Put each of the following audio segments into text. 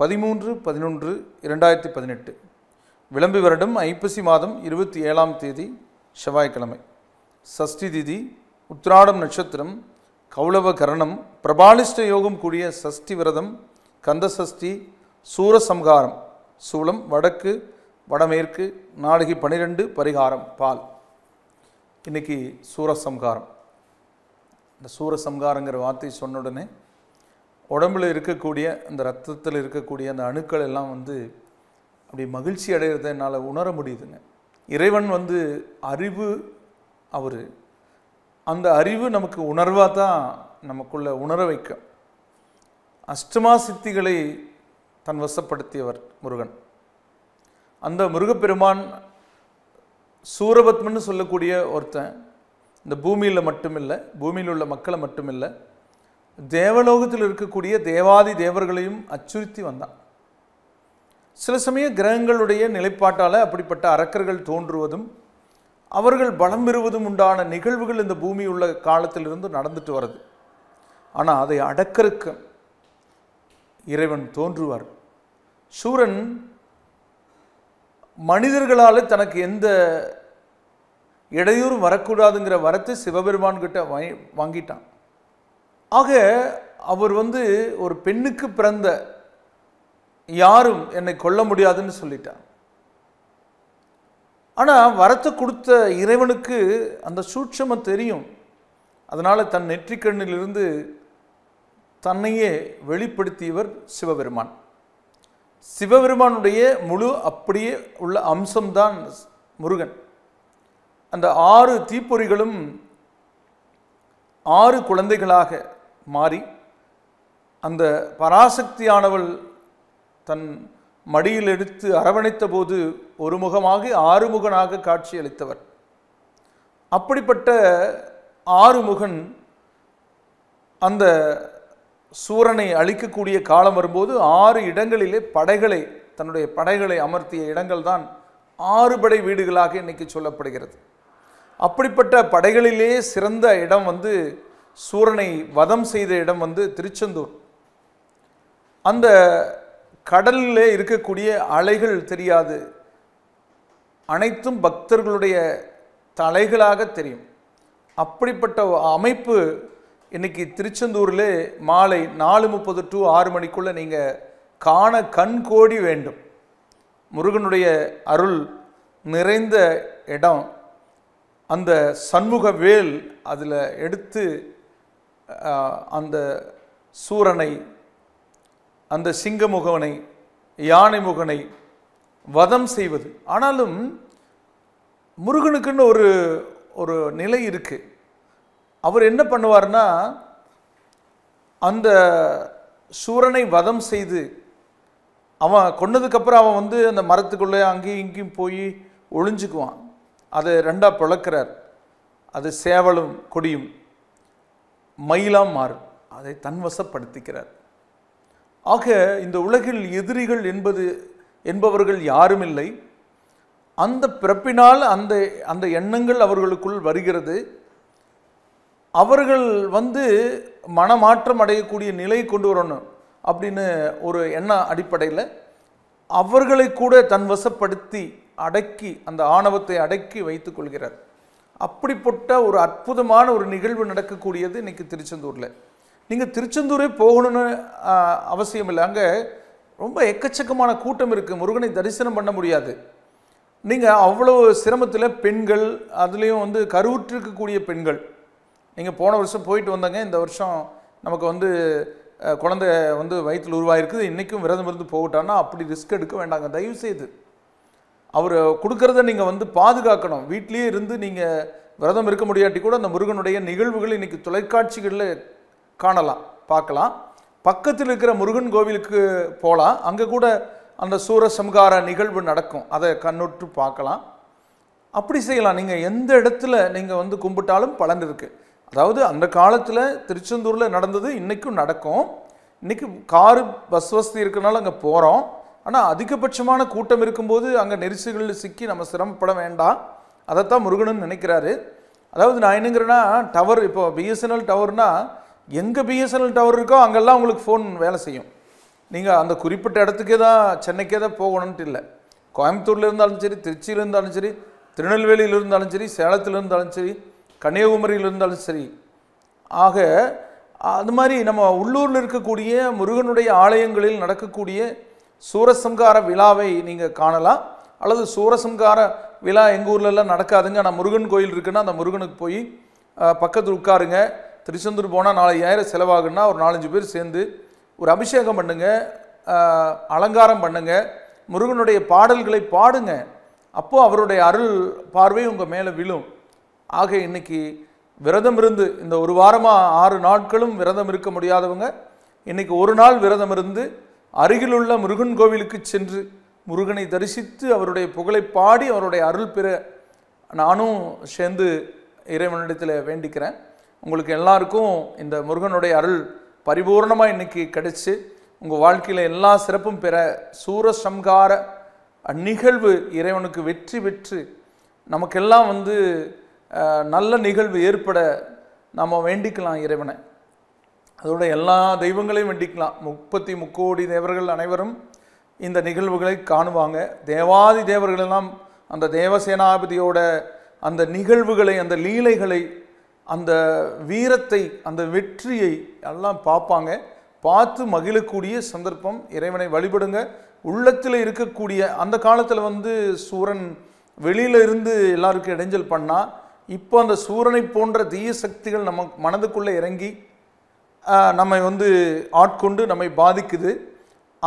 பதிமூன்று பதினொன்று இரண்டாயிரத்தி பதினெட்டு விளம்பி வருடம் ஐப்பசி மாதம் இருபத்தி ஏழாம் தேதி செவ்வாய்க்கிழமை சஷ்டி திதி உத்ராடம் நட்சத்திரம் கௌளவ கரணம் பிரபாலிஷ்ட யோகம் கூடிய சஷ்டி விரதம் கந்த சஷ்டி சூரசம்ஹாரம் சூளம் வடக்கு வடமேற்கு நாடகி பனிரெண்டு பரிகாரம் பால் இன்றைக்கி சூரசம்ஹாரம் இந்த சூரசம்ஹாரங்கிற வார்த்தை சொன்ன உடனே உடம்பில் இருக்கக்கூடிய அந்த ரத்தத்தில் இருக்கக்கூடிய அந்த அணுக்கள் எல்லாம் வந்து அப்படி மகிழ்ச்சி அடைகிறத என்னால் உணர முடியுதுங்க இறைவன் வந்து அறிவு அவர் அந்த அறிவு நமக்கு உணர்வாக தான் நமக்குள்ளே உணர வைக்கும் அஷ்டமா சித்திகளை தன் வசப்படுத்தியவர் முருகன் அந்த முருகப்பெருமான் சூரபத்மன்னு சொல்லக்கூடிய ஒருத்தன் இந்த பூமியில் மட்டுமில்லை பூமியில் உள்ள மக்களை மட்டுமில்லை தேவலோகத்தில் இருக்கக்கூடிய தேவாதி தேவர்களையும் அச்சுறுத்தி வந்தான் சில சமய கிரகங்களுடைய நிலைப்பாட்டால் அப்படிப்பட்ட அரக்கர்கள் தோன்றுவதும் அவர்கள் பலம் பெறுவதும் உண்டான நிகழ்வுகள் இந்த பூமி உள்ள காலத்திலிருந்து நடந்துட்டு வருது ஆனால் அதை அடக்கறுக்க இறைவன் தோன்றுவார் சூரன் மனிதர்களால் தனக்கு எந்த இடையூறும் வரக்கூடாதுங்கிற வரத்தை சிவபெருமான்கிட்ட வாங்கிட்டான் ஆக அவர் வந்து ஒரு பெண்ணுக்கு பிறந்த யாரும் என்னை கொல்ல முடியாதுன்னு சொல்லிட்டார் ஆனால் வரத்தை கொடுத்த இறைவனுக்கு அந்த சூட்சமம் தெரியும் அதனால் தன் நெற்றிக்கண்ணிலிருந்து தன்னையே வெளிப்படுத்தியவர் சிவபெருமான் சிவபெருமானுடைய முழு அப்படியே உள்ள அம்சம்தான் முருகன் அந்த ஆறு தீப்பொறிகளும் ஆறு குழந்தைகளாக மாறி அந்த பராசக்தியானவள் தன் மடியில் எடுத்து அரவணைத்த போது முகமாகி ஆறுமுகனாக காட்சியளித்தவர் அப்படிப்பட்ட ஆறுமுகன் அந்த சூரனை அழிக்கக்கூடிய காலம் வரும்போது ஆறு இடங்களிலே படைகளை தன்னுடைய படைகளை அமர்த்திய இடங்கள் தான் ஆறு படை வீடுகளாக இன்னைக்கு சொல்லப்படுகிறது அப்படிப்பட்ட படைகளிலே சிறந்த இடம் வந்து சூரனை வதம் செய்த இடம் வந்து திருச்செந்தூர் அந்த கடலில் இருக்கக்கூடிய அலைகள் தெரியாது அனைத்தும் பக்தர்களுடைய தலைகளாக தெரியும் அப்படிப்பட்ட அமைப்பு இன்றைக்கி திருச்செந்தூரில் மாலை நாலு முப்பது டு ஆறு மணிக்குள்ளே நீங்கள் காண கண் கோடி வேண்டும் முருகனுடைய அருள் நிறைந்த இடம் அந்த சண்முக வேல் அதில் எடுத்து அந்த சூரனை அந்த சிங்கமுகவனை யானை முகனை வதம் செய்வது ஆனாலும் முருகனுக்குன்னு ஒரு ஒரு நிலை இருக்குது அவர் என்ன பண்ணுவார்னா அந்த சூரனை வதம் செய்து அவன் கொன்னதுக்கப்புறம் அவன் வந்து அந்த மரத்துக்குள்ளே அங்கேயும் இங்கேயும் போய் ஒளிஞ்சுக்குவான் அதை ரெண்டாக பிளக்கிறார் அது சேவலும் கொடியும் மயிலாம் மாறும் அதை தன்வசப்படுத்திக்கிறார் ஆக இந்த உலகில் எதிரிகள் என்பது என்பவர்கள் யாரும் இல்லை அந்த பிறப்பினால் அந்த அந்த எண்ணங்கள் அவர்களுக்குள் வருகிறது அவர்கள் வந்து மனமாற்றம் அடையக்கூடிய நிலை கொண்டு வரணும் அப்படின்னு ஒரு எண்ண அடிப்படையில் அவர்களை கூட தன்வசப்படுத்தி அடக்கி அந்த ஆணவத்தை அடக்கி வைத்துக்கொள்கிறார் அப்படிப்பட்ட ஒரு அற்புதமான ஒரு நிகழ்வு நடக்கக்கூடியது இன்றைக்கி திருச்செந்தூரில் நீங்கள் திருச்செந்தூரே போகணும்னு அவசியம் இல்லை அங்கே ரொம்ப எக்கச்சக்கமான கூட்டம் இருக்குது முருகனை தரிசனம் பண்ண முடியாது நீங்கள் அவ்வளோ சிரமத்தில் பெண்கள் அதுலேயும் வந்து கருவுற்றிருக்கக்கூடிய பெண்கள் நீங்கள் போன வருஷம் போயிட்டு வந்தாங்க இந்த வருஷம் நமக்கு வந்து குழந்தை வந்து வயிற்றில் உருவாயிருக்குது இன்றைக்கும் விரதம் இருந்து போகட்டான்னா அப்படி ரிஸ்க் எடுக்க வேண்டாங்க தயவுசெய்து அவர் கொடுக்கறத நீங்கள் வந்து பாதுகாக்கணும் வீட்லேயே இருந்து நீங்கள் விரதம் இருக்க முடியாட்டி கூட அந்த முருகனுடைய நிகழ்வுகள் இன்றைக்கி தொலைக்காட்சிகளில் காணலாம் பார்க்கலாம் பக்கத்தில் இருக்கிற முருகன் கோவிலுக்கு போகலாம் அங்கே கூட அந்த சூரசம்கார நிகழ்வு நடக்கும் அதை கண்ணுற்று பார்க்கலாம் அப்படி செய்யலாம் நீங்கள் எந்த இடத்துல நீங்கள் வந்து கும்பிட்டாலும் பலன் இருக்குது அதாவது அந்த காலத்தில் திருச்செந்தூரில் நடந்தது இன்றைக்கும் நடக்கும் இன்றைக்கி காரு பஸ் வசதி இருக்கிறனால அங்கே போகிறோம் ஆனால் அதிகபட்சமான கூட்டம் இருக்கும்போது அங்கே நெரிசுகளில் சிக்கி நம்ம சிரமப்பட வேண்டாம் அதைத்தான் முருகனும் நினைக்கிறாரு அதாவது நான் என்னங்கிறேன்னா டவர் இப்போ பிஎஸ்என்எல் டவர்னால் எங்கே பிஎஸ்என்எல் டவர் இருக்கோ அங்கெல்லாம் உங்களுக்கு ஃபோன் வேலை செய்யும் நீங்கள் அந்த குறிப்பிட்ட இடத்துக்கே தான் சென்னைக்கே தான் போகணுன்ட்டு இல்லை கோயம்புத்தூரில் இருந்தாலும் சரி திருச்சியில் இருந்தாலும் சரி திருநெல்வேலியில் இருந்தாலும் சரி சேலத்தில் இருந்தாலும் சரி கன்னியாகுமரியில் இருந்தாலும் சரி ஆக அது மாதிரி நம்ம உள்ளூரில் இருக்கக்கூடிய முருகனுடைய ஆலயங்களில் நடக்கக்கூடிய சூரசம்கார விழாவை நீங்கள் காணலாம் அல்லது சூரசம்கார விழா எங்கள் ஊர்லெல்லாம் நடக்காதுங்க ஆனால் முருகன் கோயில் இருக்குன்னா அந்த முருகனுக்கு போய் பக்கத்தில் உட்காருங்க திருச்செந்தூர் போனால் நாலாயிரம் செலவாகுன்னா ஒரு நாலஞ்சு பேர் சேர்ந்து ஒரு அபிஷேகம் பண்ணுங்கள் அலங்காரம் பண்ணுங்கள் முருகனுடைய பாடல்களை பாடுங்க அப்போது அவருடைய அருள் பார்வை உங்கள் மேலே விழும் ஆக இன்றைக்கி விரதம் இருந்து இந்த ஒரு வாரமாக ஆறு நாட்களும் விரதம் இருக்க முடியாதவங்க இன்றைக்கி ஒரு நாள் விரதம் இருந்து அருகிலுள்ள முருகன் கோவிலுக்கு சென்று முருகனை தரிசித்து அவருடைய புகழை பாடி அவருடைய அருள் பெற நானும் சேர்ந்து இறைவனிடத்தில் வேண்டிக்கிறேன் உங்களுக்கு எல்லாருக்கும் இந்த முருகனுடைய அருள் பரிபூர்ணமாக இன்றைக்கி கிடைச்சி உங்கள் வாழ்க்கையில் எல்லா சிறப்பும் பெற சூரசம்கார நிகழ்வு இறைவனுக்கு வெற்றி பெற்று நமக்கெல்லாம் வந்து நல்ல நிகழ்வு ஏற்பட நம்ம வேண்டிக்கலாம் இறைவனை அதோட எல்லா தெய்வங்களையும் வேண்டிக்கலாம் முப்பத்தி முக்கோடி தேவர்கள் அனைவரும் இந்த நிகழ்வுகளை காணுவாங்க தேவாதி தேவர்களெல்லாம் அந்த தேவசேனாபதியோட அந்த நிகழ்வுகளை அந்த லீலைகளை அந்த வீரத்தை அந்த வெற்றியை எல்லாம் பார்ப்பாங்க பார்த்து மகிழக்கூடிய சந்தர்ப்பம் இறைவனை வழிபடுங்க உள்ளத்தில் இருக்கக்கூடிய அந்த காலத்தில் வந்து சூரன் வெளியில இருந்து எல்லாருக்கும் இடைஞ்சல் பண்ணால் இப்போ அந்த சூரனை போன்ற தீய சக்திகள் நம்ம மனதுக்குள்ளே இறங்கி நம்மை வந்து ஆட்கொண்டு நம்மை பாதிக்குது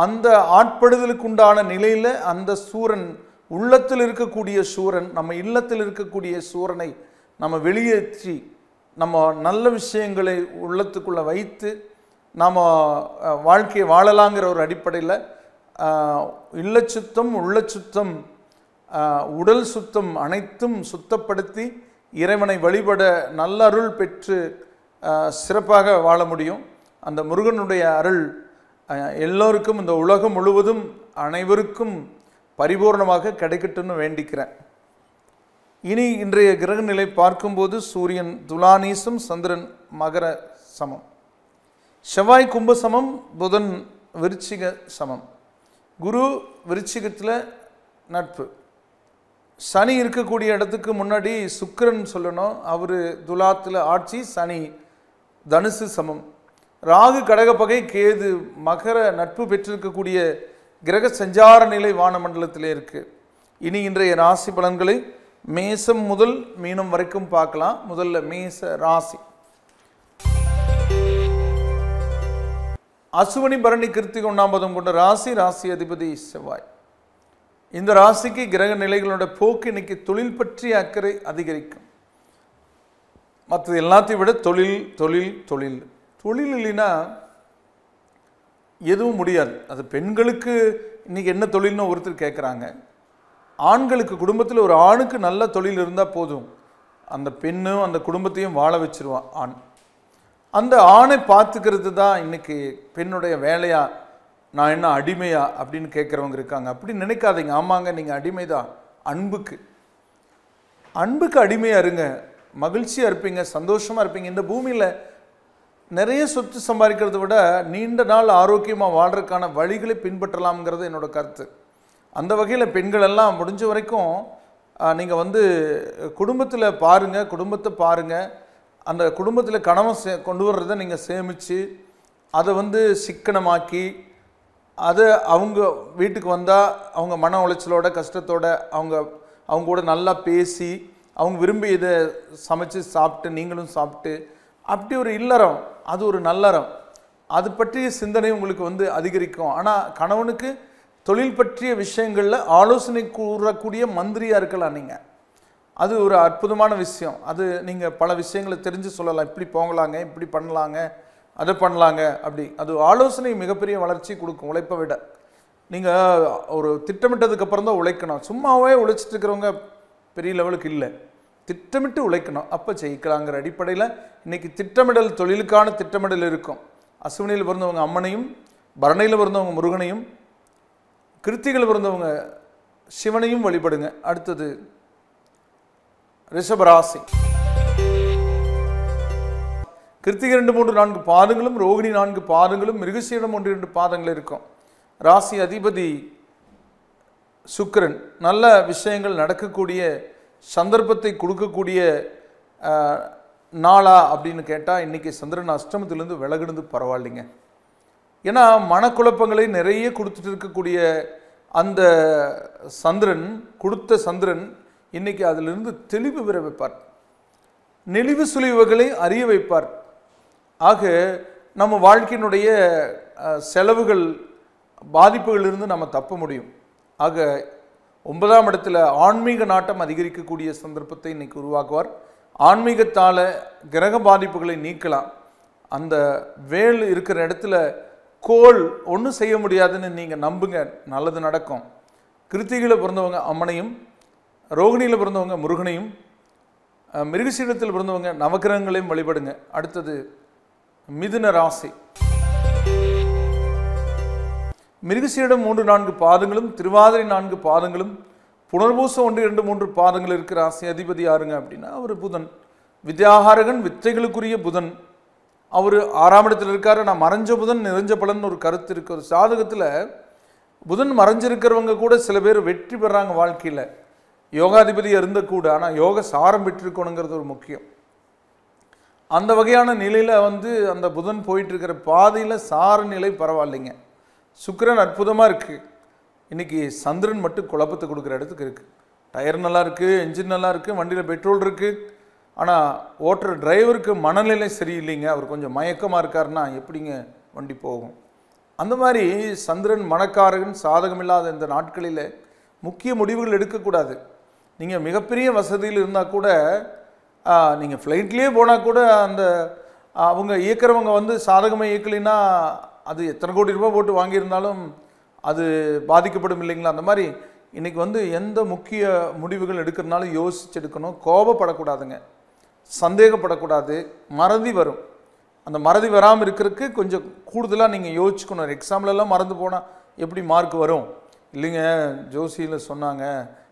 அந்த ஆட்படுதலுக்குண்டான நிலையில் அந்த சூரன் உள்ளத்தில் இருக்கக்கூடிய சூரன் நம்ம இல்லத்தில் இருக்கக்கூடிய சூரனை நம்ம வெளியேற்றி நம்ம நல்ல விஷயங்களை உள்ளத்துக்குள்ளே வைத்து நாம் வாழ்க்கையை வாழலாங்கிற ஒரு அடிப்படையில் இல்ல சுத்தம் உள்ள சுத்தம் உடல் சுத்தம் அனைத்தும் சுத்தப்படுத்தி இறைவனை வழிபட நல்ல அருள் பெற்று சிறப்பாக வாழ முடியும் அந்த முருகனுடைய அருள் எல்லோருக்கும் இந்த உலகம் முழுவதும் அனைவருக்கும் பரிபூர்ணமாக கிடைக்கட்டும்னு வேண்டிக்கிறேன் இனி இன்றைய கிரக நிலை பார்க்கும்போது சூரியன் துலானீசம் சந்திரன் மகர சமம் செவ்வாய் கும்ப சமம் புதன் விருச்சிக சமம் குரு விருச்சிகத்தில் நட்பு சனி இருக்கக்கூடிய இடத்துக்கு முன்னாடி சுக்கரன் சொல்லணும் அவர் துலாத்தில் ஆட்சி சனி தனுசு சமம் ராகு கடகப்பகை கேது மகர நட்பு பெற்றிருக்கக்கூடிய கிரக சஞ்சார நிலை வானமண்டலத்திலே இருக்குது இனி இன்றைய ராசி பலன்களை மேசம் முதல் மீனம் வரைக்கும் பார்க்கலாம் முதல்ல மேச ராசி அசுவனி பரணி கிருத்திக ஒன்றாம்பதம் கொண்ட ராசி ராசி அதிபதி செவ்வாய் இந்த ராசிக்கு கிரக நிலைகளோட போக்கு இன்னைக்கு தொழில் பற்றிய அக்கறை அதிகரிக்கும் மற்றது எல்லாத்தையும் விட தொழில் தொழில் தொழில் தொழில் இல்லைன்னா எதுவும் முடியாது அது பெண்களுக்கு இன்றைக்கி என்ன தொழில்னு ஒருத்தர் கேட்குறாங்க ஆண்களுக்கு குடும்பத்தில் ஒரு ஆணுக்கு நல்ல தொழில் இருந்தால் போதும் அந்த பெண்ணும் அந்த குடும்பத்தையும் வாழ வச்சுருவான் ஆண் அந்த ஆணை பார்த்துக்கிறது தான் இன்றைக்கி பெண்ணுடைய வேலையாக நான் என்ன அடிமையா அப்படின்னு கேட்குறவங்க இருக்காங்க அப்படி நினைக்காதீங்க ஆமாங்க நீங்கள் அடிமை தான் அன்புக்கு அன்புக்கு அடிமையாக இருங்க மகிழ்ச்சியாக இருப்பீங்க சந்தோஷமாக இருப்பீங்க இந்த பூமியில் நிறைய சொத்து சம்பாதிக்கிறத விட நீண்ட நாள் ஆரோக்கியமாக வாழ்கிறதுக்கான வழிகளை பின்பற்றலாம்ங்கிறது என்னோடய கருத்து அந்த வகையில் பெண்கள் எல்லாம் முடிஞ்ச வரைக்கும் நீங்கள் வந்து குடும்பத்தில் பாருங்கள் குடும்பத்தை பாருங்கள் அந்த குடும்பத்தில் கணவன் சே கொண்டு வர்றதை நீங்கள் சேமித்து அதை வந்து சிக்கனமாக்கி அதை அவங்க வீட்டுக்கு வந்தால் அவங்க மன உளைச்சலோட கஷ்டத்தோட அவங்க அவங்க கூட நல்லா பேசி அவங்க விரும்பி இதை சமைச்சு சாப்பிட்டு நீங்களும் சாப்பிட்டு அப்படி ஒரு இல்லறம் அது ஒரு நல்லறம் அது பற்றிய சிந்தனை உங்களுக்கு வந்து அதிகரிக்கும் ஆனால் கணவனுக்கு தொழில் பற்றிய விஷயங்களில் ஆலோசனை கூறக்கூடிய மந்திரியாக இருக்கலாம் நீங்கள் அது ஒரு அற்புதமான விஷயம் அது நீங்கள் பல விஷயங்களை தெரிஞ்சு சொல்லலாம் இப்படி போங்கலாங்க இப்படி பண்ணலாங்க அதை பண்ணலாங்க அப்படி அது ஆலோசனை மிகப்பெரிய வளர்ச்சி கொடுக்கும் உழைப்பை விட நீங்கள் ஒரு திட்டமிட்டதுக்கப்புறம் தான் உழைக்கணும் சும்மாவே உழைச்சிட்டு இருக்கிறவங்க பெரிய லெவலுக்கு இல்லை திட்டமிட்டு உழைக்கணும் அப்போ ஜெயிக்கலாங்கிற அடிப்படையில் இன்றைக்கி திட்டமிடல் தொழிலுக்கான திட்டமிடல் இருக்கும் அசுவனியில் பிறந்தவங்க அம்மனையும் பரணையில் பிறந்தவங்க முருகனையும் கிருத்திகள் பிறந்தவங்க சிவனையும் வழிபடுங்க அடுத்தது ரிஷபராசி கிருத்திகை ரெண்டு மூன்று நான்கு பாதங்களும் ரோகிணி நான்கு பாதங்களும் மிருகசீடம் ஒன்று இரண்டு பாதங்கள் இருக்கும் ராசி அதிபதி சுக்கரன் நல்ல விஷயங்கள் நடக்கக்கூடிய சந்தர்ப்பத்தை கொடுக்கக்கூடிய நாளா அப்படின்னு கேட்டால் இன்றைக்கி சந்திரன் அஷ்டமத்திலேருந்து விலகினது பரவாயில்லைங்க ஏன்னா மனக்குழப்பங்களை நிறைய கொடுத்துட்டு இருக்கக்கூடிய அந்த சந்திரன் கொடுத்த சந்திரன் இன்றைக்கி அதிலிருந்து தெளிவு பெற வைப்பார் நெளிவு சுழிவுகளை அறிய வைப்பார் ஆக நம்ம வாழ்க்கையினுடைய செலவுகள் பாதிப்புகளிலிருந்து நம்ம தப்ப முடியும் ஆக ஒன்பதாம் இடத்துல ஆன்மீக நாட்டம் அதிகரிக்கக்கூடிய சந்தர்ப்பத்தை இன்னைக்கு உருவாக்குவார் ஆன்மீகத்தால் கிரக பாதிப்புகளை நீக்கலாம் அந்த வேல் இருக்கிற இடத்துல கோல் ஒன்றும் செய்ய முடியாதுன்னு நீங்கள் நம்புங்க நல்லது நடக்கும் கிருத்திகையில் பிறந்தவங்க அம்மனையும் ரோகிணியில் பிறந்தவங்க முருகனையும் மிருகசீலத்தில் பிறந்தவங்க நவக்கிரகங்களையும் வழிபடுங்க அடுத்தது மிதுன ராசி மிருகசீரிடம் மூன்று நான்கு பாதங்களும் திருவாதிரை நான்கு பாதங்களும் புனர்பூசம் ஒன்று இரண்டு மூன்று பாதங்கள் இருக்கிற ஆசை அதிபதி யாருங்க அப்படின்னா அவர் புதன் வித்யாகாரகன் வித்தைகளுக்குரிய புதன் அவர் ஆறாம் இடத்தில் இருக்கார் நான் மறைஞ்ச புதன் நிறைஞ்ச பலன் ஒரு கருத்து இருக்கு ஒரு சாதகத்தில் புதன் மறைஞ்சிருக்கிறவங்க கூட சில பேர் வெற்றி பெறாங்க வாழ்க்கையில் யோகாதிபதி இருந்த கூட ஆனால் யோக சாரம் பெற்றிருக்கணுங்கிறது ஒரு முக்கியம் அந்த வகையான நிலையில் வந்து அந்த புதன் போயிட்டுருக்கிற பாதையில் சார நிலை பரவாயில்லைங்க சுக்கரன் அற்புதமாக இருக்குது இன்றைக்கி சந்திரன் மட்டும் குழப்பத்தை கொடுக்குற இடத்துக்கு இருக்குது டயர் நல்லா இருக்குது என்ஜின் நல்லா இருக்குது வண்டியில் பெட்ரோல் இருக்குது ஆனால் ஓட்டுற டிரைவருக்கு மனநிலை சரியில்லைங்க அவர் கொஞ்சம் மயக்கமாக இருக்காருன்னா எப்படிங்க வண்டி போகும் அந்த மாதிரி சந்திரன் மணக்காரகன் சாதகம் இல்லாத இந்த நாட்களில் முக்கிய முடிவுகள் எடுக்கக்கூடாது நீங்கள் மிகப்பெரிய வசதியில் இருந்தால் கூட நீங்கள் ஃப்ளைட்லேயே போனால் கூட அந்த அவங்க இயக்கிறவங்க வந்து சாதகமாக இயக்கலைன்னா அது எத்தனை கோடி ரூபாய் போட்டு வாங்கியிருந்தாலும் அது பாதிக்கப்படும் இல்லைங்களா அந்த மாதிரி இன்றைக்கி வந்து எந்த முக்கிய முடிவுகள் எடுக்கிறனாலும் யோசிச்சு எடுக்கணும் கோபப்படக்கூடாதுங்க சந்தேகப்படக்கூடாது மறதி வரும் அந்த மறதி வராமல் இருக்கிறதுக்கு கொஞ்சம் கூடுதலாக நீங்கள் யோசிச்சுக்கணும் எக்ஸாம்லலாம் மறந்து போனால் எப்படி மார்க் வரும் இல்லைங்க ஜோசியில் சொன்னாங்க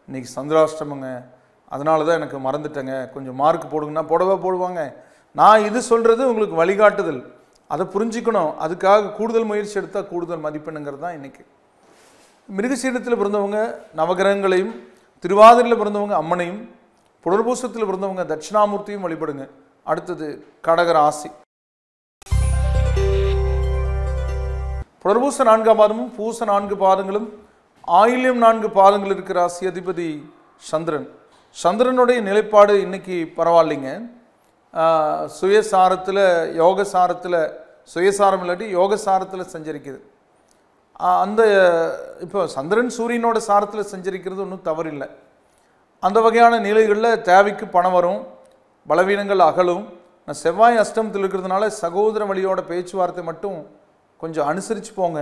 இன்றைக்கி சந்திராஷ்டமங்க அதனால தான் எனக்கு மறந்துட்டேங்க கொஞ்சம் மார்க் போடுங்கன்னா போடவே போடுவாங்க நான் இது சொல்கிறது உங்களுக்கு வழிகாட்டுதல் அதை புரிஞ்சிக்கணும் அதுக்காக கூடுதல் முயற்சி எடுத்தால் கூடுதல் மதிப்பெண்ணுங்கிறது தான் இன்றைக்கி மிருகசீடத்தில் பிறந்தவங்க நவகிரகங்களையும் திருவாதிரையில் பிறந்தவங்க அம்மனையும் புனர்பூசத்தில் பிறந்தவங்க தட்சிணாமூர்த்தியும் வழிபடுங்க அடுத்தது ஆசி புனர்பூச நான்காம் பாதமும் பூச நான்கு பாதங்களும் ஆயில்யம் நான்கு பாதங்கள் இருக்கிற ஆசி அதிபதி சந்திரன் சந்திரனுடைய நிலைப்பாடு இன்னைக்கு பரவாயில்லைங்க சுயசாரத்தில் யோகசாரத்தில் சுயசாரம் இல்லாட்டி யோகசாரத்தில் சஞ்சரிக்குது அந்த இப்போ சந்திரன் சூரியனோட சாரத்தில் சஞ்சரிக்கிறது ஒன்றும் தவறில்லை அந்த வகையான நிலைகளில் தேவைக்கு பணம் வரும் பலவீனங்கள் அகலும் நான் செவ்வாய் அஷ்டமத்தில் இருக்கிறதுனால சகோதர வழியோட பேச்சுவார்த்தை மட்டும் கொஞ்சம் அனுசரித்து போங்க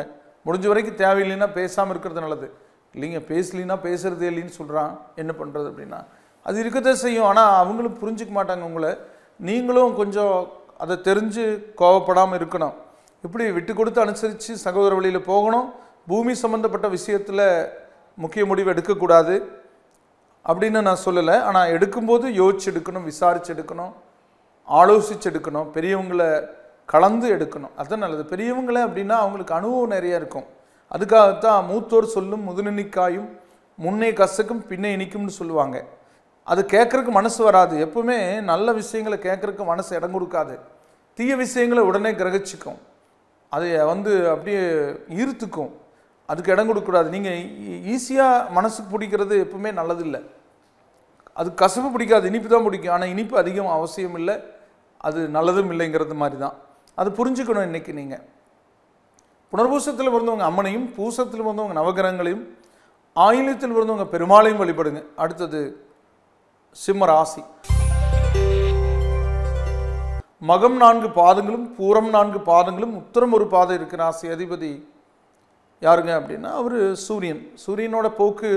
முடிஞ்ச வரைக்கும் தேவையில்லைன்னா பேசாமல் இருக்கிறது நல்லது இல்லைங்க பேசலின்னா பேசுகிறதே இல்லைன்னு சொல்கிறான் என்ன பண்ணுறது அப்படின்னா அது இருக்கதே செய்யும் ஆனால் அவங்களும் புரிஞ்சிக்க மாட்டாங்க உங்களை நீங்களும் கொஞ்சம் அதை தெரிஞ்சு கோவப்படாமல் இருக்கணும் இப்படி விட்டு கொடுத்து அனுசரித்து சகோதர வழியில் போகணும் பூமி சம்மந்தப்பட்ட விஷயத்தில் முக்கிய முடிவு எடுக்கக்கூடாது அப்படின்னு நான் சொல்லலை ஆனால் எடுக்கும்போது யோசிச்சு எடுக்கணும் விசாரித்து எடுக்கணும் ஆலோசித்து எடுக்கணும் பெரியவங்களை கலந்து எடுக்கணும் அதுதான் நல்லது பெரியவங்கள அப்படின்னா அவங்களுக்கு அனுபவம் நிறையா இருக்கும் அதுக்காகத்தான் மூத்தோர் சொல்லும் முதுநினைக்காயும் முன்னே கசக்கும் பின்னே இனிக்கும்னு சொல்லுவாங்க அது கேட்குறக்கு மனசு வராது எப்பவுமே நல்ல விஷயங்களை கேட்குறக்கு மனசு இடம் கொடுக்காது தீய விஷயங்களை உடனே கிரகிச்சிக்கும் அதை வந்து அப்படியே ஈர்த்துக்கும் அதுக்கு இடம் கொடுக்கக்கூடாது நீங்கள் ஈஸியாக மனசுக்கு பிடிக்கிறது எப்பவுமே நல்லதில்லை அது கசப்பு பிடிக்காது இனிப்பு தான் பிடிக்கும் ஆனால் இனிப்பு அதிகம் அவசியம் இல்லை அது நல்லதும் இல்லைங்கிறது மாதிரி தான் அது புரிஞ்சுக்கணும் இன்றைக்கி நீங்கள் புனர்பூசத்தில் பிறந்தவங்க அம்மனையும் பூசத்தில் பிறந்தவங்க நவகிரகங்களையும் ஆயுதத்தில் பிறந்தவங்க பெருமாளையும் வழிபடுங்க அடுத்தது சிம்ம ராசி மகம் நான்கு பாதங்களும் பூரம் நான்கு பாதங்களும் உத்தரம் ஒரு பாதம் இருக்கு ராசி அதிபதி யாருங்க அப்படின்னா அவர் சூரியன் சூரியனோட போக்கு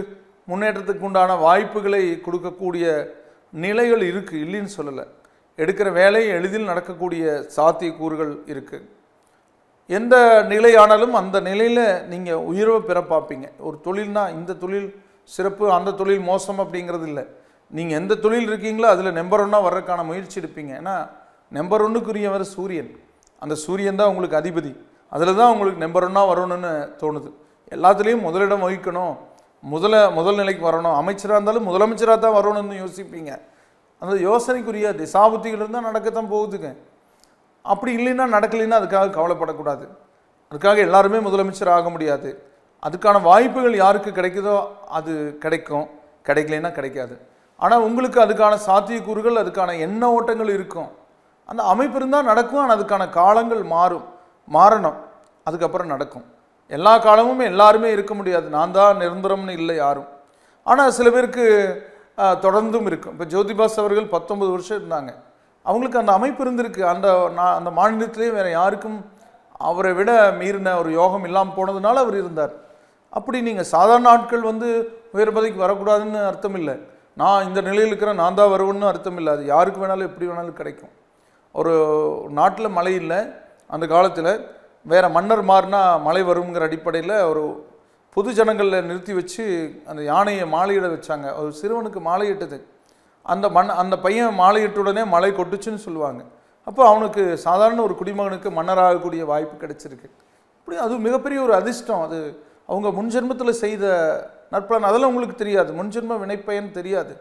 முன்னேற்றத்துக்கு உண்டான வாய்ப்புகளை கொடுக்கக்கூடிய நிலைகள் இருக்குது இல்லைன்னு சொல்லலை எடுக்கிற வேலை எளிதில் நடக்கக்கூடிய சாத்தியக்கூறுகள் இருக்குது எந்த நிலையானாலும் அந்த நிலையில் நீங்கள் உயர்வை பெற பார்ப்பீங்க ஒரு தொழில்னால் இந்த தொழில் சிறப்பு அந்த தொழில் மோசம் அப்படிங்கிறது இல்லை நீங்கள் எந்த தொழில் இருக்கீங்களோ அதில் நம்பர் ஒன்னாக வர்றதுக்கான முயற்சி எடுப்பீங்க ஏன்னா நம்பர் ஒன்றுக்குரியவர் சூரியன் அந்த சூரியன் தான் உங்களுக்கு அதிபதி அதில் தான் உங்களுக்கு நம்பர் ஒன்னாக வரணும்னு தோணுது எல்லாத்துலேயும் முதலிடம் வகிக்கணும் முதல முதல் நிலைக்கு வரணும் அமைச்சராக இருந்தாலும் முதலமைச்சராக தான் வரணும்னு யோசிப்பீங்க அந்த யோசனைக்குரிய திசாபுத்திகள் இருந்தால் நடக்கத்தான் போகுதுங்க அப்படி இல்லைன்னா நடக்கலைன்னா அதுக்காக கவலைப்படக்கூடாது அதுக்காக எல்லாருமே முதலமைச்சர் ஆக முடியாது அதுக்கான வாய்ப்புகள் யாருக்கு கிடைக்குதோ அது கிடைக்கும் கிடைக்கலைன்னா கிடைக்காது ஆனால் உங்களுக்கு அதுக்கான சாத்தியக்கூறுகள் அதுக்கான எண்ண ஓட்டங்கள் இருக்கும் அந்த அமைப்பு இருந்தால் நடக்கும் ஆனால் அதுக்கான காலங்கள் மாறும் மாறணும் அதுக்கப்புறம் நடக்கும் எல்லா காலமும் எல்லாருமே இருக்க முடியாது நான் தான் நிரந்தரம்னு இல்லை யாரும் ஆனால் சில பேருக்கு தொடர்ந்தும் இருக்கும் இப்போ ஜோதிபாஸ் அவர்கள் பத்தொன்பது வருஷம் இருந்தாங்க அவங்களுக்கு அந்த அமைப்பு இருந்திருக்கு அந்த நான் அந்த மாநிலத்திலேயே வேறு யாருக்கும் அவரை விட மீறின ஒரு யோகம் இல்லாமல் போனதுனால அவர் இருந்தார் அப்படி நீங்கள் சாதாரண ஆட்கள் வந்து உயர் வரக்கூடாதுன்னு அர்த்தம் இல்லை நான் இந்த நிலையில் இருக்கிற நான் தான் வருவேன்னு அர்த்தம் இல்லை அது யாருக்கு வேணாலும் எப்படி வேணாலும் கிடைக்கும் ஒரு நாட்டில் மழை இல்லை அந்த காலத்தில் வேறு மன்னர் மாறினா மழை வருங்கிற அடிப்படையில் ஒரு பொது ஜனங்களில் நிறுத்தி வச்சு அந்த யானையை மாலையிட வச்சாங்க ஒரு சிறுவனுக்கு மாலையிட்டது அந்த மண் அந்த பையன் மாலையிட்ட உடனே மழை கொட்டுச்சுன்னு சொல்லுவாங்க அப்போ அவனுக்கு சாதாரண ஒரு குடிமகனுக்கு மன்னராகக்கூடிய வாய்ப்பு கிடைச்சிருக்கு இப்படி அது மிகப்பெரிய ஒரு அதிர்ஷ்டம் அது அவங்க முன்ஜென்மத்தில் செய்த நற்பலன் அதெல்லாம் உங்களுக்கு தெரியாது முன்ஜென்ம வினைப்பயன் தெரியாது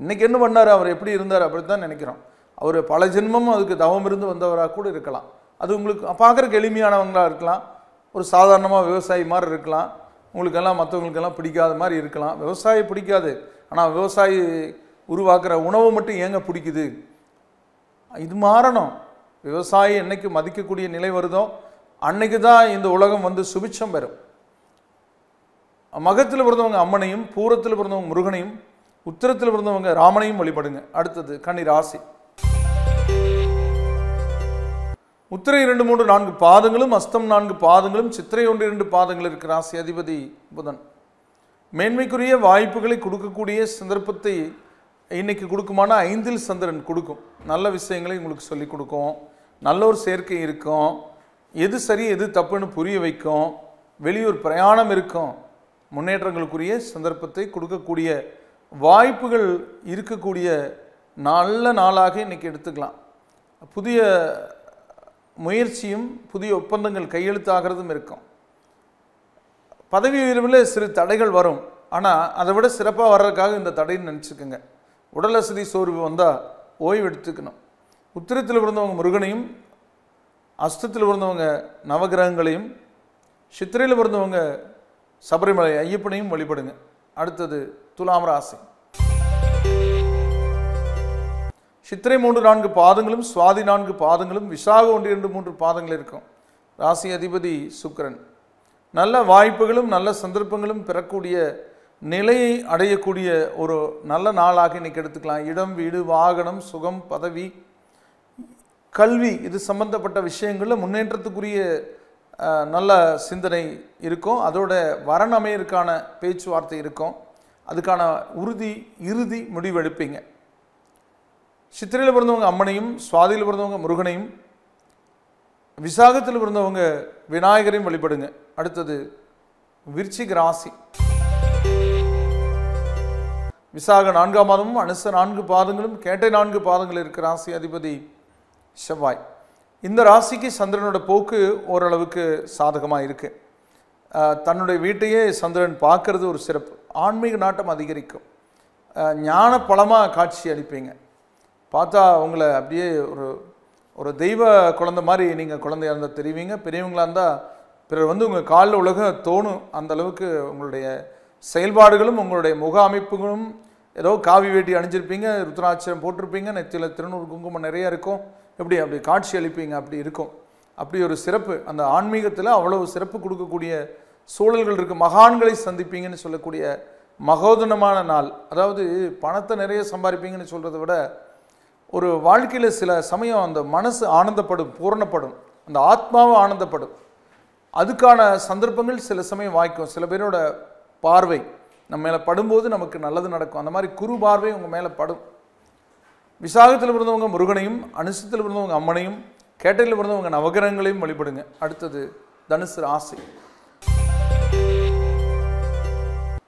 இன்றைக்கி என்ன பண்ணார் அவர் எப்படி இருந்தார் அப்படி தான் நினைக்கிறோம் அவர் பல ஜென்மமும் அதுக்கு தவம் இருந்து வந்தவராக கூட இருக்கலாம் அது உங்களுக்கு பார்க்குறக்கு எளிமையானவங்களாக இருக்கலாம் ஒரு சாதாரணமாக விவசாயி மாதிரி இருக்கலாம் உங்களுக்கெல்லாம் மற்றவங்களுக்கெல்லாம் பிடிக்காத மாதிரி இருக்கலாம் விவசாயி பிடிக்காது ஆனால் விவசாயி உருவாக்குற உணவு மட்டும் ஏங்க பிடிக்குது இது மாறணும் விவசாயி என்றைக்கு மதிக்கக்கூடிய நிலை வருதோ அன்னைக்கு தான் இந்த உலகம் வந்து சுபிச்சம் பெறும் மகத்தில் பிறந்தவங்க அம்மனையும் பூரத்தில் பிறந்தவங்க முருகனையும் உத்தரத்தில் பிறந்தவங்க ராமனையும் வழிபடுங்க அடுத்தது கண்ணி ராசி உத்திரை இரண்டு மூன்று நான்கு பாதங்களும் அஸ்தம் நான்கு பாதங்களும் சித்திரை ஒன்று இரண்டு பாதங்கள் இருக்கிற ராசி அதிபதி புதன் மேன்மைக்குரிய வாய்ப்புகளை கொடுக்கக்கூடிய சந்தர்ப்பத்தை இன்றைக்கி கொடுக்குமானா ஐந்தில் சந்திரன் கொடுக்கும் நல்ல விஷயங்களை உங்களுக்கு சொல்லிக் கொடுக்கும் நல்ல ஒரு சேர்க்கை இருக்கும் எது சரி எது தப்புன்னு புரிய வைக்கும் வெளியூர் பிரயாணம் இருக்கும் முன்னேற்றங்களுக்குரிய சந்தர்ப்பத்தை கொடுக்கக்கூடிய வாய்ப்புகள் இருக்கக்கூடிய நல்ல நாளாக இன்றைக்கி எடுத்துக்கலாம் புதிய முயற்சியும் புதிய ஒப்பந்தங்கள் கையெழுத்தாகிறதும் இருக்கும் பதவி உயர்வில் சிறு தடைகள் வரும் ஆனால் அதை விட சிறப்பாக வர்றதுக்காக இந்த தடைன்னு நினச்சிக்கோங்க உடல் வசதி சோர்வு வந்தால் ஓய்வு எடுத்துக்கணும் உத்திரத்தில் பிறந்தவங்க முருகனையும் அஸ்தத்தில் பிறந்தவங்க நவகிரகங்களையும் சித்திரையில் பிறந்தவங்க சபரிமலை ஐயப்பனையும் வழிபடுங்க அடுத்தது துலாம் ராசி சித்திரை மூன்று நான்கு பாதங்களும் சுவாதி நான்கு பாதங்களும் விசாக ஒன்று இரண்டு மூன்று பாதங்கள் இருக்கும் ராசி அதிபதி சுக்கரன் நல்ல வாய்ப்புகளும் நல்ல சந்தர்ப்பங்களும் பெறக்கூடிய நிலையை அடையக்கூடிய ஒரு நல்ல நாளாக இன்றைக்கி எடுத்துக்கலாம் இடம் வீடு வாகனம் சுகம் பதவி கல்வி இது சம்பந்தப்பட்ட விஷயங்களில் முன்னேற்றத்துக்குரிய நல்ல சிந்தனை இருக்கும் அதோட வரணமையிற்கான பேச்சுவார்த்தை இருக்கும் அதுக்கான உறுதி இறுதி முடிவெடுப்பீங்க சித்திரையில் பிறந்தவங்க அம்மனையும் சுவாதியில் பிறந்தவங்க முருகனையும் விசாகத்தில் பிறந்தவங்க விநாயகரையும் வழிபடுங்க அடுத்தது விருச்சிக ராசி விசாக நான்காம் மாதமும் அனுச நான்கு பாதங்களும் கேட்டை நான்கு பாதங்கள் இருக்கிற ராசி அதிபதி செவ்வாய் இந்த ராசிக்கு சந்திரனோட போக்கு ஓரளவுக்கு சாதகமாக இருக்குது தன்னுடைய வீட்டையே சந்திரன் பார்க்கறது ஒரு சிறப்பு ஆன்மீக நாட்டம் அதிகரிக்கும் ஞான பழமாக காட்சி அளிப்பீங்க பார்த்தா அவங்கள அப்படியே ஒரு ஒரு தெய்வ குழந்தை மாதிரி நீங்கள் குழந்தையாக இருந்தால் தெரிவிங்க பெரியவங்களாக இருந்தால் பிறர் வந்து உங்கள் காலில் உலகம் தோணும் அந்த அளவுக்கு உங்களுடைய செயல்பாடுகளும் உங்களுடைய முக அமைப்புகளும் ஏதோ காவி வேட்டி அணிஞ்சிருப்பீங்க ருத்ராட்சம் போட்டிருப்பீங்க நெத்தியில் திருநூறு குங்குமம் நிறையா இருக்கும் எப்படி அப்படி காட்சி அளிப்பீங்க அப்படி இருக்கும் அப்படி ஒரு சிறப்பு அந்த ஆன்மீகத்தில் அவ்வளவு சிறப்பு கொடுக்கக்கூடிய சூழல்கள் இருக்குது மகான்களை சந்திப்பீங்கன்னு சொல்லக்கூடிய மகோதனமான நாள் அதாவது பணத்தை நிறைய சம்பாதிப்பீங்கன்னு சொல்கிறத விட ஒரு வாழ்க்கையில் சில சமயம் அந்த மனசு ஆனந்தப்படும் பூரணப்படும் அந்த ஆத்மாவும் ஆனந்தப்படும் அதுக்கான சந்தர்ப்பங்கள் சில சமயம் வாய்க்கும் சில பேரோட பார்வை நம்ம மேலே படும்போது நமக்கு நல்லது நடக்கும் அந்த மாதிரி குறு பார்வை உங்கள் மேலே படும் விசாகத்தில் பிறந்தவங்க முருகனையும் அனுஷத்தில் பிறந்தவங்க அம்மனையும் கேட்டையில் பிறந்தவங்க நவகிரகங்களையும் வழிபடுங்க அடுத்தது தனுசு ராசி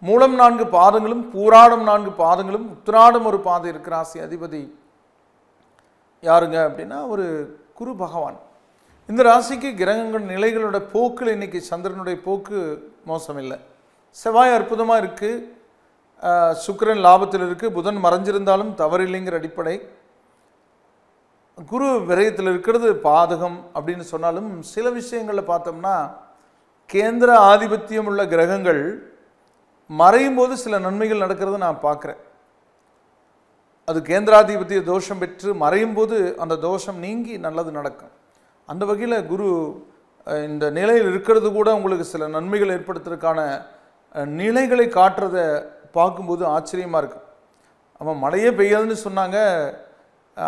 மூலம் நான்கு பாதங்களும் பூராடம் நான்கு பாதங்களும் உத்திராடம் ஒரு பாதை இருக்கிற ராசி அதிபதி யாருங்க அப்படின்னா ஒரு குரு பகவான் இந்த ராசிக்கு கிரகங்கள் நிலைகளோட போக்கில் இன்றைக்கி சந்திரனுடைய போக்கு மோசம் இல்லை செவ்வாய் அற்புதமாக இருக்குது சுக்கரன் லாபத்தில் இருக்குது புதன் மறைஞ்சிருந்தாலும் தவறில்லைங்கிற அடிப்படை குரு விரயத்தில் இருக்கிறது பாதகம் அப்படின்னு சொன்னாலும் சில விஷயங்களில் பார்த்தோம்னா கேந்திர ஆதிபத்தியம் உள்ள கிரகங்கள் மறையும் போது சில நன்மைகள் நடக்கிறத நான் பார்க்குறேன் அது கேந்திராதிபத்திய தோஷம் பெற்று மறையும் போது அந்த தோஷம் நீங்கி நல்லது நடக்கும் அந்த வகையில் குரு இந்த நிலையில் இருக்கிறது கூட உங்களுக்கு சில நன்மைகள் ஏற்படுத்துறதுக்கான நிலைகளை காட்டுறத பார்க்கும்போது ஆச்சரியமாக இருக்கும் அவன் மழையே பெய்யாதுன்னு சொன்னாங்க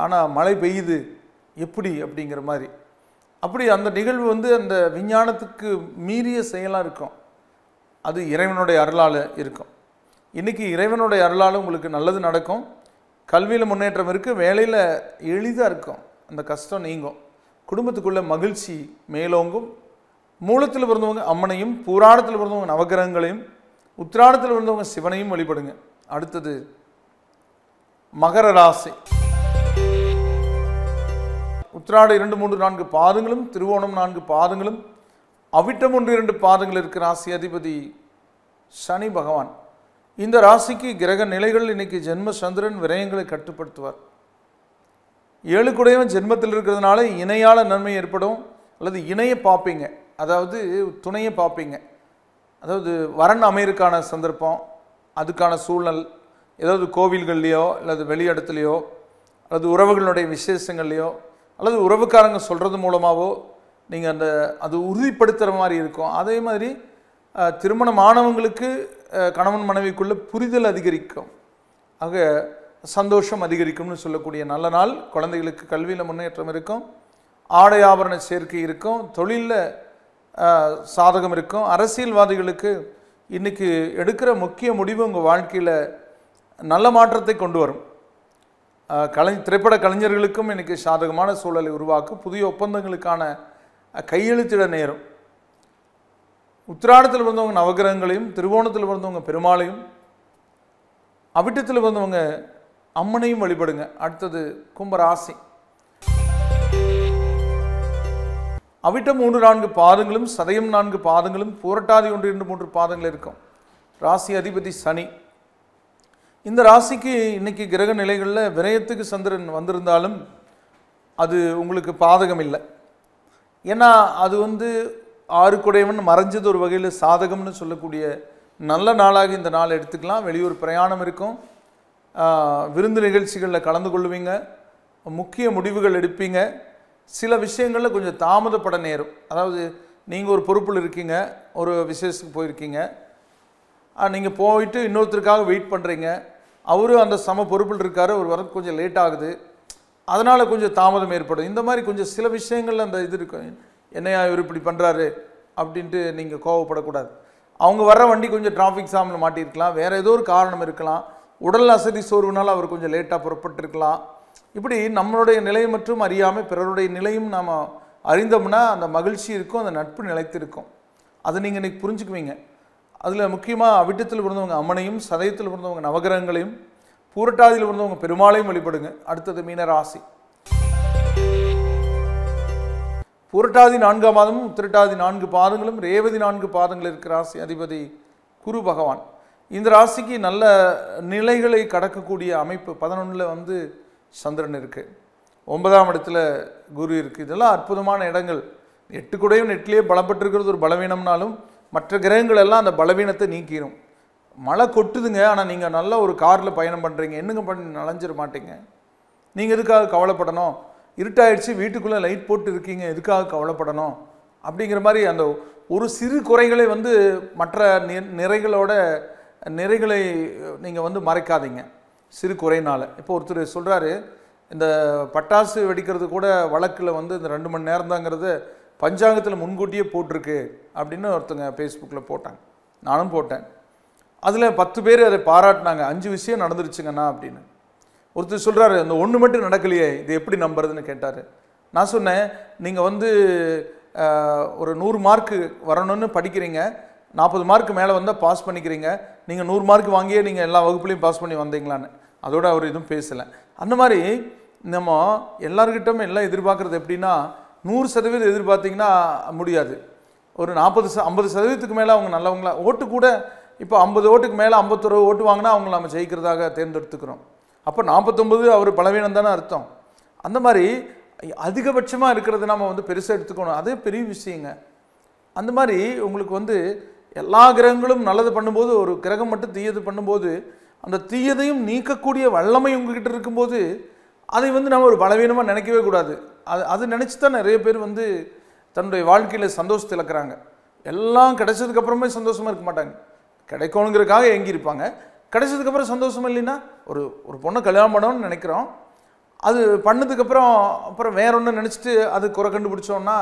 ஆனால் மழை பெய்யுது எப்படி அப்படிங்கிற மாதிரி அப்படி அந்த நிகழ்வு வந்து அந்த விஞ்ஞானத்துக்கு மீறிய செயலாக இருக்கும் அது இறைவனுடைய அருளால் இருக்கும் இன்றைக்கி இறைவனுடைய அருளால் உங்களுக்கு நல்லது நடக்கும் கல்வியில் முன்னேற்றம் இருக்குது வேலையில் எளிதாக இருக்கும் அந்த கஷ்டம் நீங்கும் குடும்பத்துக்குள்ளே மகிழ்ச்சி மேலோங்கும் மூலத்தில் பிறந்தவங்க அம்மனையும் பூராடத்தில் பிறந்தவங்க நவகிரகங்களையும் உத்திராடத்தில் இருந்தவங்க சிவனையும் வழிபடுங்க அடுத்தது மகர ராசி உத்திராடம் இரண்டு மூன்று நான்கு பாதங்களும் திருவோணம் நான்கு பாதங்களும் அவிட்டம் ஒன்று இரண்டு பாதங்கள் இருக்கிற ராசி அதிபதி சனி பகவான் இந்த ராசிக்கு கிரக நிலைகள் இன்னைக்கு ஜென்ம சந்திரன் விரயங்களை கட்டுப்படுத்துவார் ஏழு குடையவன் ஜென்மத்தில் இருக்கிறதுனால இணையால நன்மை ஏற்படும் அல்லது இணையை பார்ப்பீங்க அதாவது துணையை பார்ப்பீங்க அதாவது வரண் அமையிருக்கான சந்தர்ப்பம் அதுக்கான சூழல் ஏதாவது கோவில்கள்லையோ அல்லது வெளியிடத்துலையோ அல்லது உறவுகளுடைய விசேஷங்கள்லையோ அல்லது உறவுக்காரங்க சொல்கிறது மூலமாகவோ நீங்கள் அந்த அது உறுதிப்படுத்துகிற மாதிரி இருக்கும் அதே மாதிரி திருமணமானவங்களுக்கு கணவன் மனைவிக்குள்ள புரிதல் அதிகரிக்கும் ஆக சந்தோஷம் அதிகரிக்கும்னு சொல்லக்கூடிய நல்ல நாள் குழந்தைகளுக்கு கல்வியில் முன்னேற்றம் இருக்கும் ஆடை ஆபரண சேர்க்கை இருக்கும் தொழிலில் சாதகம் இருக்கும் அரசியல்வாதிகளுக்கு இன்றைக்கி எடுக்கிற முக்கிய முடிவு உங்கள் வாழ்க்கையில் நல்ல மாற்றத்தை கொண்டு வரும் கலை திரைப்பட கலைஞர்களுக்கும் இன்றைக்கி சாதகமான சூழலை உருவாக்கும் புதிய ஒப்பந்தங்களுக்கான கையெழுத்திட நேரும் உத்திராடத்தில் வந்தவங்க நவகிரகங்களையும் திருவோணத்தில் வந்தவங்க பெருமாளையும் அவிட்டத்தில் வந்தவங்க அம்மனையும் வழிபடுங்க அடுத்தது கும்பராசி அவிட்டம் மூன்று நான்கு பாதங்களும் சதயம் நான்கு பாதங்களும் புரட்டாதி ஒன்று இரண்டு மூன்று பாதங்கள் இருக்கும் ராசி அதிபதி சனி இந்த ராசிக்கு இன்றைக்கி கிரக நிலைகளில் விரயத்துக்கு சந்திரன் வந்திருந்தாலும் அது உங்களுக்கு பாதகம் இல்லை ஏன்னா அது வந்து ஆறு குடையவன் மறைஞ்சது ஒரு வகையில் சாதகம்னு சொல்லக்கூடிய நல்ல நாளாக இந்த நாளை எடுத்துக்கலாம் வெளியூர் பிரயாணம் இருக்கும் விருந்து நிகழ்ச்சிகளில் கலந்து கொள்வீங்க முக்கிய முடிவுகள் எடுப்பீங்க சில விஷயங்களில் கொஞ்சம் தாமதப்பட நேரும் அதாவது நீங்கள் ஒரு பொறுப்பில் இருக்கீங்க ஒரு விசேஷத்துக்கு போயிருக்கீங்க நீங்கள் போயிட்டு இன்னொருத்தருக்காக வெயிட் பண்ணுறீங்க அவரும் அந்த சம பொறுப்பில் இருக்கார் ஒரு வரது கொஞ்சம் லேட் ஆகுது அதனால் கொஞ்சம் தாமதம் ஏற்படும் இந்த மாதிரி கொஞ்சம் சில விஷயங்களில் அந்த இது இருக்கும் என்னையா இவர் இப்படி பண்ணுறாரு அப்படின்ட்டு நீங்கள் கோவப்படக்கூடாது அவங்க வர்ற வண்டி கொஞ்சம் டிராஃபிக் சாமில் மாட்டியிருக்கலாம் வேறு ஏதோ ஒரு காரணம் இருக்கலாம் உடல் அசதி சோர்வுனால் அவர் கொஞ்சம் லேட்டாக புறப்பட்டிருக்கலாம் இப்படி நம்மளுடைய நிலை மற்றும் அறியாமல் பிறருடைய நிலையும் நாம் அறிந்தோம்னா அந்த மகிழ்ச்சி இருக்கும் அந்த நட்பு நிலைத்திருக்கும் அதை நீங்கள் இன்றைக்கி புரிஞ்சுக்குவீங்க அதில் முக்கியமாக அவிட்டத்தில் பிறந்தவங்க அம்மனையும் சதயத்தில் பிறந்தவங்க நவகிரகங்களையும் பூரட்டாதியில் பிறந்தவங்க பெருமாளையும் வழிபடுங்க அடுத்தது மீன ராசி பூரட்டாதி நான்காம் மாதமும் உத்திரட்டாதி நான்கு பாதங்களும் ரேவதி நான்கு பாதங்கள் இருக்கிற ராசி அதிபதி குரு பகவான் இந்த ராசிக்கு நல்ல நிலைகளை கடக்கக்கூடிய அமைப்பு பதினொன்றில் வந்து சந்திரன் இருக்குது ஒன்பதாம் இடத்துல குரு இருக்குது இதெல்லாம் அற்புதமான இடங்கள் எட்டு கூடையும் நெட்லேயே பலப்பட்டிருக்கிறது ஒரு பலவீனம்னாலும் மற்ற கிரகங்கள் எல்லாம் அந்த பலவீனத்தை நீக்கிடும் மழை கொட்டுதுங்க ஆனால் நீங்கள் நல்ல ஒரு காரில் பயணம் பண்ணுறீங்க என்னங்க பண்ணி நனைஞ்சிட மாட்டீங்க நீங்கள் எதுக்காக கவலைப்படணும் இருட்டாயிடுச்சு வீட்டுக்குள்ளே லைட் போட்டு இருக்கீங்க எதுக்காக கவலைப்படணும் அப்படிங்கிற மாதிரி அந்த ஒரு சிறு குறைகளை வந்து மற்ற நிறைகளோட நிறைகளை நீங்கள் வந்து மறைக்காதீங்க சிறு குறைனால் இப்போ ஒருத்தர் சொல்கிறாரு இந்த பட்டாசு வெடிக்கிறது கூட வழக்கில் வந்து இந்த ரெண்டு மணி நேரம்தாங்கிறது பஞ்சாங்கத்தில் முன்கூட்டியே போட்டிருக்கு அப்படின்னு ஒருத்தங்க ஃபேஸ்புக்கில் போட்டாங்க நானும் போட்டேன் அதில் பத்து பேர் அதை பாராட்டினாங்க அஞ்சு விஷயம் நடந்துருச்சுங்கண்ணா அப்படின்னு ஒருத்தர் சொல்கிறாரு இந்த ஒன்று மட்டும் நடக்கலையே இது எப்படி நம்புறதுன்னு கேட்டார் நான் சொன்னேன் நீங்கள் வந்து ஒரு நூறு மார்க்கு வரணும்னு படிக்கிறீங்க நாற்பது மார்க் மேலே வந்தால் பாஸ் பண்ணிக்கிறீங்க நீங்கள் நூறு மார்க் வாங்கியே நீங்கள் எல்லா வகுப்புலையும் பாஸ் பண்ணி வந்தீங்களான்னு அதோடு அவர் எதுவும் பேசலை அந்த மாதிரி நம்ம எல்லாருக்கிட்டும் எல்லாம் எதிர்பார்க்குறது எப்படின்னா நூறு சதவீதம் எதிர்பார்த்திங்கன்னா முடியாது ஒரு நாற்பது ச ஐம்பது சதவீதத்துக்கு மேலே அவங்க நல்லவங்களா ஓட்டு கூட இப்போ ஐம்பது ஓட்டுக்கு மேலே ஐம்பத்தொரு ஓட்டு வாங்கினா அவங்க நம்ம ஜெயிக்கிறதாக தேர்ந்தெடுத்துக்கிறோம் அப்போ நாற்பத்தொம்பது அவர் பலவீனம் தானே அர்த்தம் அந்த மாதிரி அதிகபட்சமாக இருக்கிறத நம்ம வந்து பெருசாக எடுத்துக்கணும் அதே பெரிய விஷயங்க அந்த மாதிரி உங்களுக்கு வந்து எல்லா கிரகங்களும் நல்லது பண்ணும்போது ஒரு கிரகம் மட்டும் தீயது பண்ணும்போது அந்த தீயதையும் நீக்கக்கூடிய வல்லமை உங்ககிட்ட இருக்கும்போது அதை வந்து நம்ம ஒரு பலவீனமாக நினைக்கவே கூடாது அது அது நினச்சி தான் நிறைய பேர் வந்து தன்னுடைய வாழ்க்கையில் சந்தோஷத்தை இழக்கிறாங்க எல்லாம் கிடைச்சதுக்கப்புறமே சந்தோஷமாக இருக்க மாட்டாங்க கிடைக்கணுங்கிறதுக்காக ஏங்கியிருப்பாங்க கிடைச்சதுக்கப்புறம் சந்தோஷம் இல்லைன்னா ஒரு ஒரு பொண்ணை கல்யாணம் பண்ணணும்னு நினைக்கிறோம் அது பண்ணதுக்கப்புறம் அப்புறம் வேற ஒன்று நினச்சிட்டு அது குறை கண்டுபிடிச்சோன்னா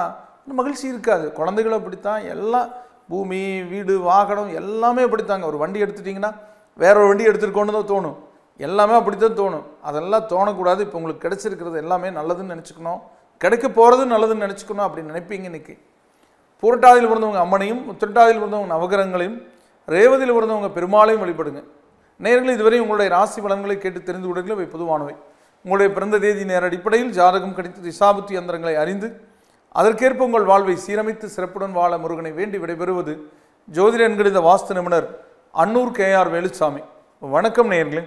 மகிழ்ச்சி இருக்காது குழந்தைகளும் அப்படித்தான் எல்லாம் பூமி வீடு வாகனம் எல்லாமே அப்படித்தாங்க ஒரு வண்டி எடுத்துட்டிங்கன்னா வேற ஒரு வண்டி எடுத்துருக்கோன்னு தான் தோணும் எல்லாமே அப்படி தான் தோணும் அதெல்லாம் தோணக்கூடாது இப்போ உங்களுக்கு கிடச்சிருக்கிறது எல்லாமே நல்லதுன்னு நினச்சிக்கணும் கிடைக்க போகிறது நல்லதுன்னு நினச்சிக்கணும் அப்படின்னு நினைப்பீங்க இன்றைக்கி பூரட்டாதியில் பிறந்தவங்க அம்மனையும் முத்திரட்டாதியில் பிறந்தவங்க நவகிரகங்களையும் ரேவதியில் பிறந்தவங்க பெருமாளையும் வழிபடுங்க நேர்களை இதுவரை உங்களுடைய ராசி பலன்களை கேட்டு தெரிந்து கொடுங்கள் இவை பொதுவானவை உங்களுடைய பிறந்த தேதி நேர அடிப்படையில் ஜாதகம் கிடைத்து திசாபுத்தி யந்திரங்களை அறிந்து அதற்கேற்ப உங்கள் வாழ்வை சீரமைத்து சிறப்புடன் வாழ முருகனை வேண்டி விடைபெறுவது ஜோதிடன் என்கிற வாஸ்து நிபுணர் அன்னூர் கேஆர் வேலுசாமி வணக்கம் நேயர்களே